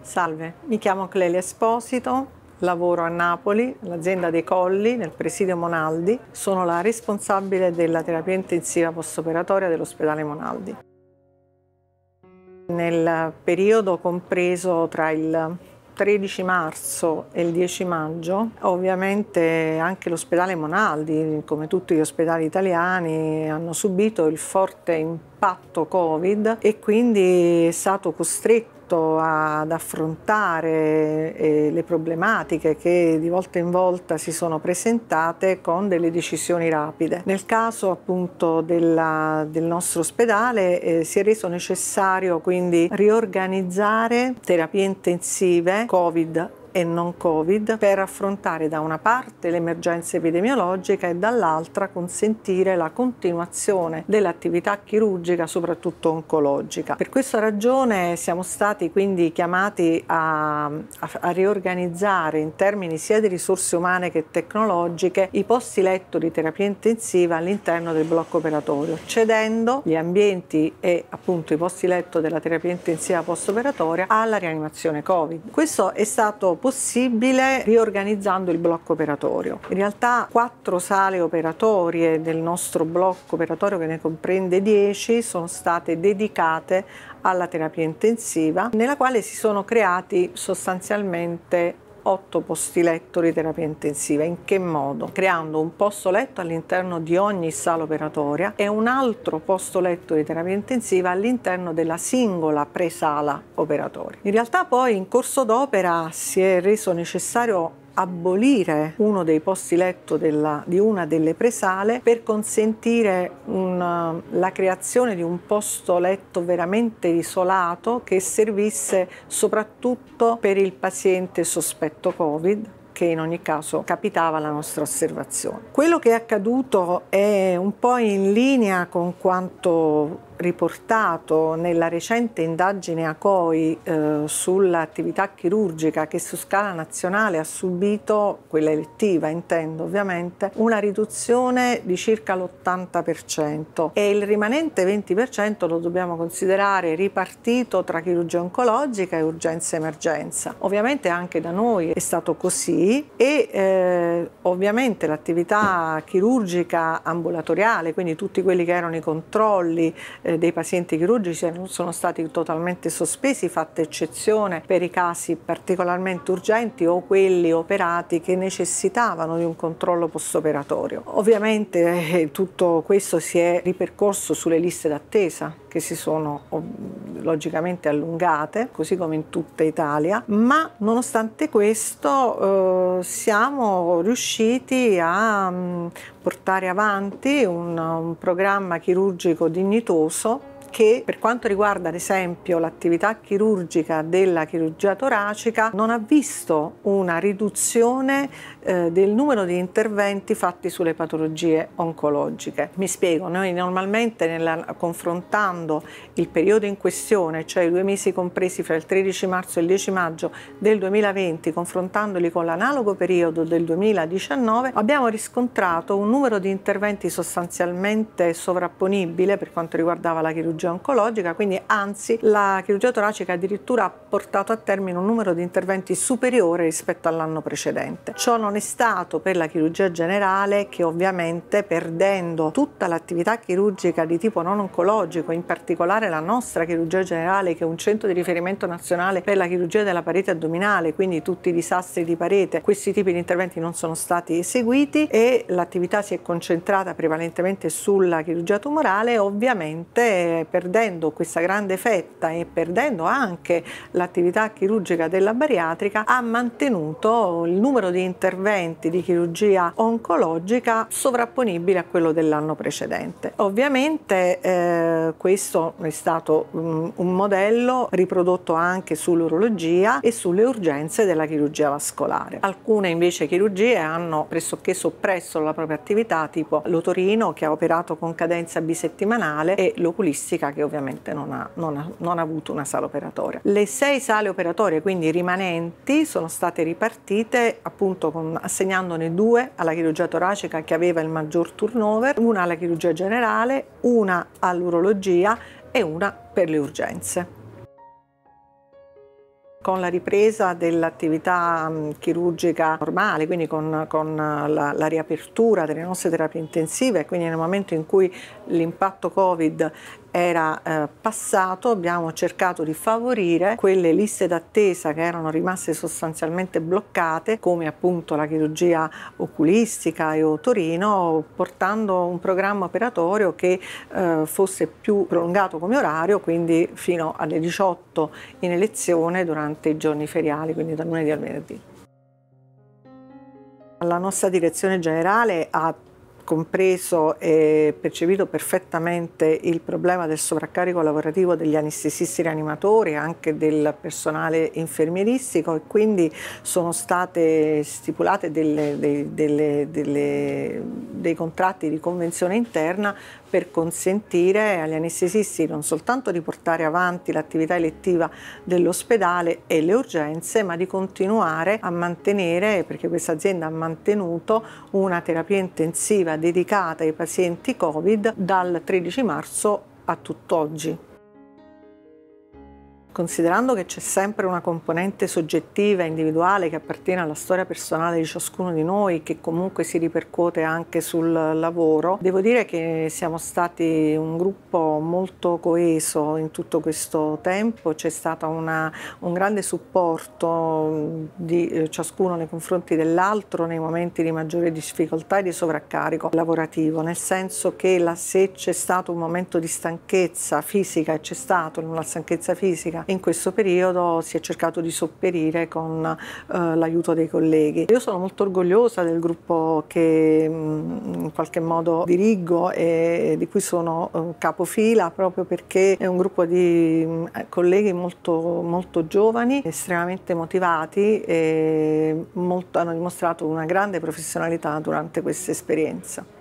Salve, mi chiamo Clelia Esposito, lavoro a Napoli, l'azienda dei Colli, nel presidio Monaldi. Sono la responsabile della terapia intensiva postoperatoria dell'ospedale Monaldi. Nel periodo compreso tra il 13 marzo e il 10 maggio, ovviamente anche l'ospedale Monaldi, come tutti gli ospedali italiani, hanno subito il forte impatto Covid e quindi è stato costretto aiuto ad affrontare eh, le problematiche che di volta in volta si sono presentate con delle decisioni rapide. Nel caso appunto della, del nostro ospedale eh, si è reso necessario quindi riorganizzare terapie intensive Covid e non Covid per affrontare da una parte l'emergenza epidemiologica e dall'altra consentire la continuazione dell'attività chirurgica, soprattutto oncologica. Per questa ragione siamo stati quindi chiamati a, a, a riorganizzare in termini sia di risorse umane che tecnologiche i posti letto di terapia intensiva all'interno del blocco operatorio, cedendo gli ambienti e appunto i posti letto della terapia intensiva post-operatoria alla rianimazione Covid. Questo è stato possibile possibile riorganizzando il blocco operatorio. In realtà quattro sale operatorie del nostro blocco operatorio che ne comprende 10 sono state dedicate alla terapia intensiva nella quale si sono creati sostanzialmente 8 posti letto di terapia intensiva. In che modo? Creando un posto letto all'interno di ogni sala operatoria e un altro posto letto di terapia intensiva all'interno della singola presala operatoria. In realtà poi in corso d'opera si è reso necessario abolire uno dei posti letto della, di una delle presale per consentire una, la creazione di un posto letto veramente isolato che servisse soprattutto per il paziente sospetto Covid che in ogni caso capitava alla nostra osservazione. Quello che è accaduto è un po' in linea con quanto riportato nella recente indagine ACOI eh, sull'attività chirurgica che su scala nazionale ha subito, quella elettiva intendo ovviamente, una riduzione di circa l'80% e il rimanente 20% lo dobbiamo considerare ripartito tra chirurgia oncologica e urgenza emergenza. Ovviamente anche da noi è stato così e eh, ovviamente l'attività chirurgica ambulatoriale, quindi tutti quelli che erano i controlli, eh, eh, dei pazienti chirurgici non eh, sono stati totalmente sospesi, fatta eccezione per i casi particolarmente urgenti o quelli operati che necessitavano di un controllo postoperatorio. Ovviamente eh, tutto questo si è ripercorso sulle liste d'attesa che si sono logicamente allungate, così come in tutta Italia, ma nonostante questo eh, siamo riusciti a mh, mm, portare avanti un, un programma chirurgico dignitoso 所以。che per quanto riguarda ad esempio l'attività chirurgica della chirurgia toracica non ha visto una riduzione eh, del numero di interventi fatti sulle patologie oncologiche. Mi spiego, noi normalmente nella, confrontando il periodo in questione, cioè i due mesi compresi fra il 13 marzo e il 10 maggio del 2020, confrontandoli con l'analogo periodo del 2019, abbiamo riscontrato un numero di interventi sostanzialmente sovrapponibile per quanto riguardava la chirurgia chirurgia oncologica, quindi anzi la chirurgia toracica addirittura ha portato a termine un numero di interventi superiore rispetto all'anno precedente. Ciò non è stato per la chirurgia generale che ovviamente perdendo tutta l'attività chirurgica di tipo non oncologico, in particolare la nostra chirurgia generale che è un centro di riferimento nazionale per la chirurgia della parete addominale, quindi tutti i disastri di parete, questi tipi di interventi non sono stati eseguiti e l'attività si è concentrata prevalentemente sulla chirurgia tumorale, ovviamente perdendo questa grande fetta e perdendo anche l'attività chirurgica della bariatrica, ha mantenuto il numero di interventi di chirurgia oncologica sovrapponibile a quello dell'anno precedente. Ovviamente eh, questo è stato um, un modello riprodotto anche sull'urologia e sulle urgenze della chirurgia vascolare. Alcune invece chirurgie hanno pressoché soppresso la propria attività, tipo l'otorino che ha operato con cadenza bisettimanale e l'oculistica Corsica che ovviamente non ha, non, ha, non ha, avuto una sala operatoria. Le sei sale operatorie quindi rimanenti sono state ripartite appunto con, assegnandone due alla chirurgia toracica che aveva il maggior turnover, una alla chirurgia generale, una all'urologia e una per le urgenze con la ripresa dell'attività chirurgica normale, quindi con, con uh, la, la, riapertura delle nostre terapie intensive, quindi nel momento in cui l'impatto Covid era eh, passato abbiamo cercato di favorire quelle liste d'attesa che erano rimaste sostanzialmente bloccate come appunto la chirurgia oculistica e o Torino, portando un programma operatorio che eh, fosse più prolungato come orario quindi fino alle 18 in elezione durante i giorni feriali quindi dal lunedì al venerdì. La nostra direzione generale ha compreso e percepito perfettamente il problema del sovraccarico lavorativo degli anestesisti rianimatori, anche del personale infermieristico e quindi sono state stipulate delle, dei, delle, delle, dei contratti di convenzione interna per consentire agli anestesisti non soltanto di portare avanti l'attività elettiva dell'ospedale e le urgenze, ma di continuare a mantenere, perché questa azienda ha mantenuto una terapia intensiva dedicata ai pazienti Covid dal 13 marzo a tutt'oggi considerando che c'è sempre una componente soggettiva, individuale, che appartiene alla storia personale di ciascuno di noi, che comunque si ripercuote anche sul lavoro, devo dire che siamo stati un gruppo molto coeso in tutto questo tempo, c'è stato una, un grande supporto di eh, ciascuno nei confronti dell'altro nei momenti di maggiore difficoltà e di sovraccarico lavorativo, nel senso che la, se c'è stato un momento di stanchezza fisica e c'è stato una stanchezza fisica e in questo periodo si è cercato di sopperire con eh, l'aiuto dei colleghi. Io sono molto orgogliosa del gruppo che mh, mm, in qualche modo dirigo e di cui sono eh, capofila proprio perché è un gruppo di mh, mm, colleghi molto, molto giovani, estremamente motivati e molto, hanno dimostrato una grande professionalità durante questa esperienza.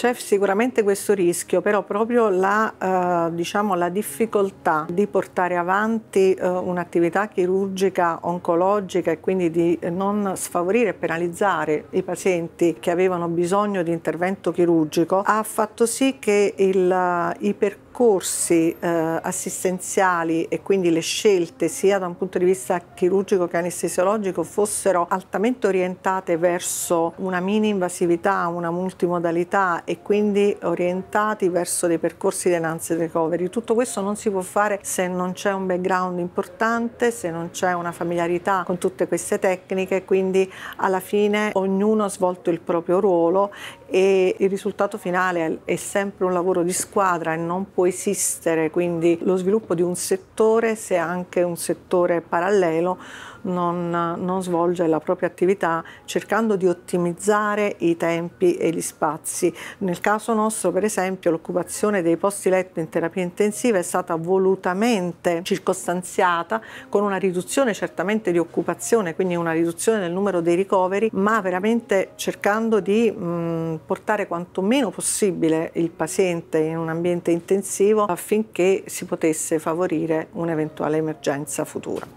C'è sicuramente questo rischio, però proprio la, eh, diciamo, la difficoltà di portare avanti eh, un'attività chirurgica oncologica e quindi di non sfavorire e penalizzare i pazienti che avevano bisogno di intervento chirurgico ha fatto sì che il, eh, i percorsi percorsi eh, assistenziali e quindi le scelte sia da un punto di vista chirurgico che anestesiologico fossero altamente orientate verso una mini invasività, una multimodalità e quindi orientati verso dei percorsi di enhanced recovery. Tutto questo non si può fare se non c'è un background importante, se non c'è una familiarità con tutte queste tecniche, quindi alla fine ognuno ha svolto il proprio ruolo e il risultato finale è sempre un lavoro di squadra e non può esistere, quindi lo sviluppo di un settore, se anche un settore parallelo, non, non svolge la propria attività cercando di ottimizzare i tempi e gli spazi. Nel caso nostro, per esempio, l'occupazione dei posti letto in terapia intensiva è stata volutamente circostanziata con una riduzione certamente di occupazione, quindi una riduzione del numero dei ricoveri, ma veramente cercando di mh, portare quanto meno possibile il paziente in un ambiente intensivo affinché si potesse favorire un'eventuale emergenza futura.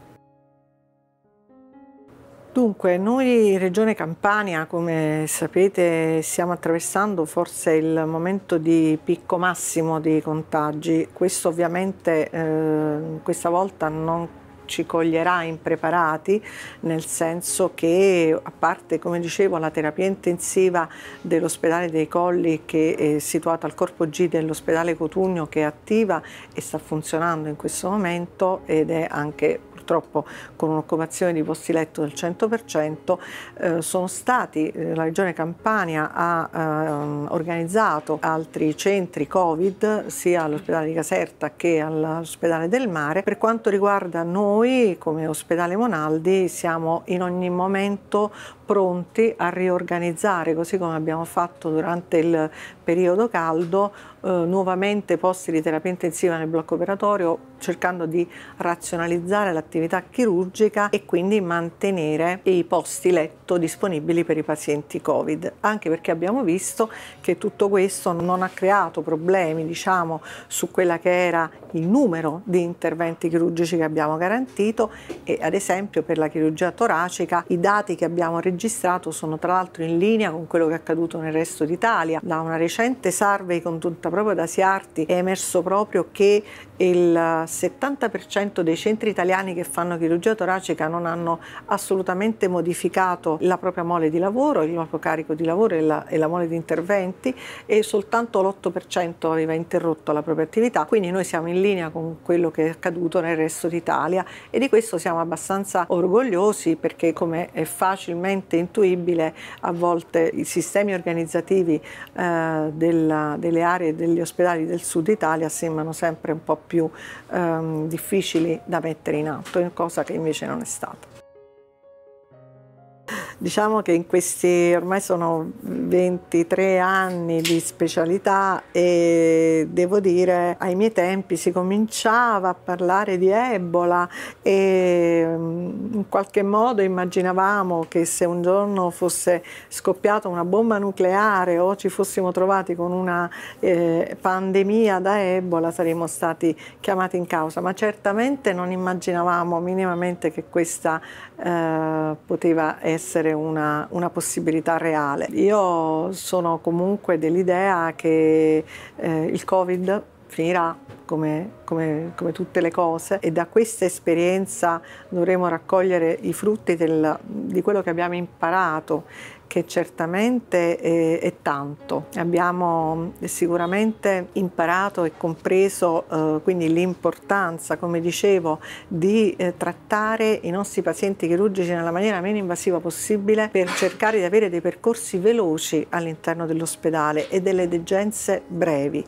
Dunque, noi in Regione Campania, come sapete, stiamo attraversando forse il momento di picco massimo di contagi. Questo ovviamente eh, questa volta non ci coglierà impreparati, nel senso che a parte, come dicevo, la terapia intensiva dell'ospedale dei Colli che è situata al corpo G dell'ospedale Cotugno che è attiva e sta funzionando in questo momento ed è anche purtroppo con un'occupazione di posti letto del 100%, eh, sono stati, eh, la Regione Campania ha eh, organizzato altri centri Covid sia all'ospedale di Caserta che all'ospedale del Mare. Per quanto riguarda noi come ospedale Monaldi siamo in ogni momento pronti a riorganizzare, così come abbiamo fatto durante il periodo caldo, eh, nuovamente posti di terapia intensiva nel blocco operatorio cercando di razionalizzare l'attività chirurgica e quindi mantenere i posti letto disponibili per i pazienti Covid, anche perché abbiamo visto che tutto questo non ha creato problemi diciamo, su quella che era il numero di interventi chirurgici che abbiamo garantito e ad esempio per la chirurgia toracica i dati che abbiamo registrato sono tra l'altro in linea con quello che è accaduto nel resto d'Italia. Da una recente survey condotta proprio da Siarti è emerso proprio che il 70% dei centri italiani che fanno chirurgia toracica non hanno assolutamente modificato la propria mole di lavoro, il proprio carico di lavoro e la, e la mole di interventi e soltanto l'8% aveva interrotto la propria attività, quindi noi siamo in linea con quello che è accaduto nel resto d'Italia e di questo siamo abbastanza orgogliosi perché come è facilmente intuibile a volte i sistemi organizzativi eh, della, delle aree degli ospedali del sud Italia sembrano sempre un po' più ehm, difficili da mettere in atto, cosa che invece non è stata. Diciamo che in questi ormai sono 23 anni di specialità e devo dire ai miei tempi si cominciava a parlare di Ebola e mm, in qualche modo immaginavamo che se un giorno fosse scoppiata una bomba nucleare o ci fossimo trovati con una eh, pandemia da Ebola saremmo stati chiamati in causa, ma certamente non immaginavamo minimamente che questa eh, poteva essere essere una, una possibilità reale. Io sono comunque dell'idea che eh, il Covid finirà come, come, come, tutte le cose e da questa esperienza dovremo raccogliere i frutti del, di quello che abbiamo imparato, che certamente è, eh, è tanto. Abbiamo eh, sicuramente imparato e compreso eh, quindi l'importanza, come dicevo, di eh, trattare i nostri pazienti chirurgici nella maniera meno invasiva possibile per cercare di avere dei percorsi veloci all'interno dell'ospedale e delle degenze brevi.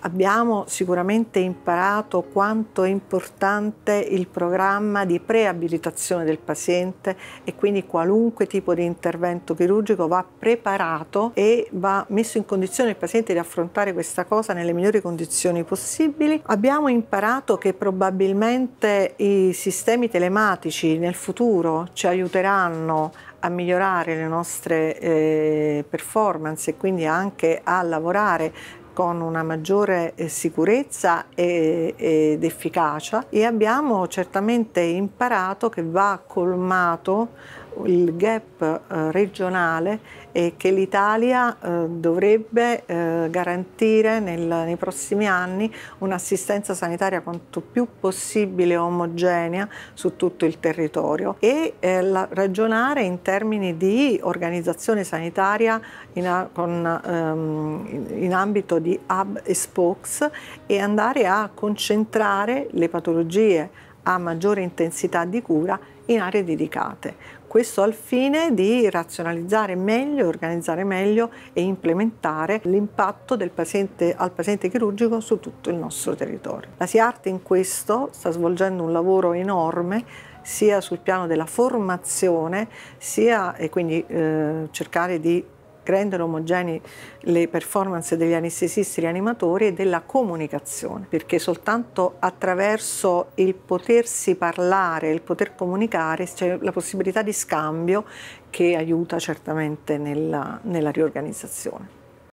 Abbiamo sicuramente imparato quanto è importante il programma di preabilitazione del paziente e quindi qualunque tipo di intervento chirurgico va preparato e va messo in condizione il paziente di affrontare questa cosa nelle migliori condizioni possibili. Abbiamo imparato che probabilmente i sistemi telematici nel futuro ci aiuteranno a migliorare le nostre eh, performance e quindi anche a lavorare con una maggiore eh, sicurezza ed efficacia e abbiamo certamente imparato che va colmato il gap eh, regionale e che l'Italia eh, dovrebbe eh, garantire nel, nei prossimi anni un'assistenza sanitaria quanto più possibile omogenea su tutto il territorio e ragionare in termini di organizzazione sanitaria in, con, ehm, in ambito di hub e spokes e andare a concentrare le patologie a maggiore intensità di cura in aree dedicate. Questo al fine di razionalizzare meglio, organizzare meglio e implementare l'impatto del paziente, al paziente chirurgico su tutto il nostro territorio. La SIART in questo sta svolgendo un lavoro enorme sia sul piano della formazione sia e quindi eh, cercare di rendere omogenee le performance degli anestesisti rianimatori e della comunicazione, perché soltanto attraverso il potersi parlare, il poter comunicare, c'è la possibilità di scambio che aiuta certamente nella, nella riorganizzazione.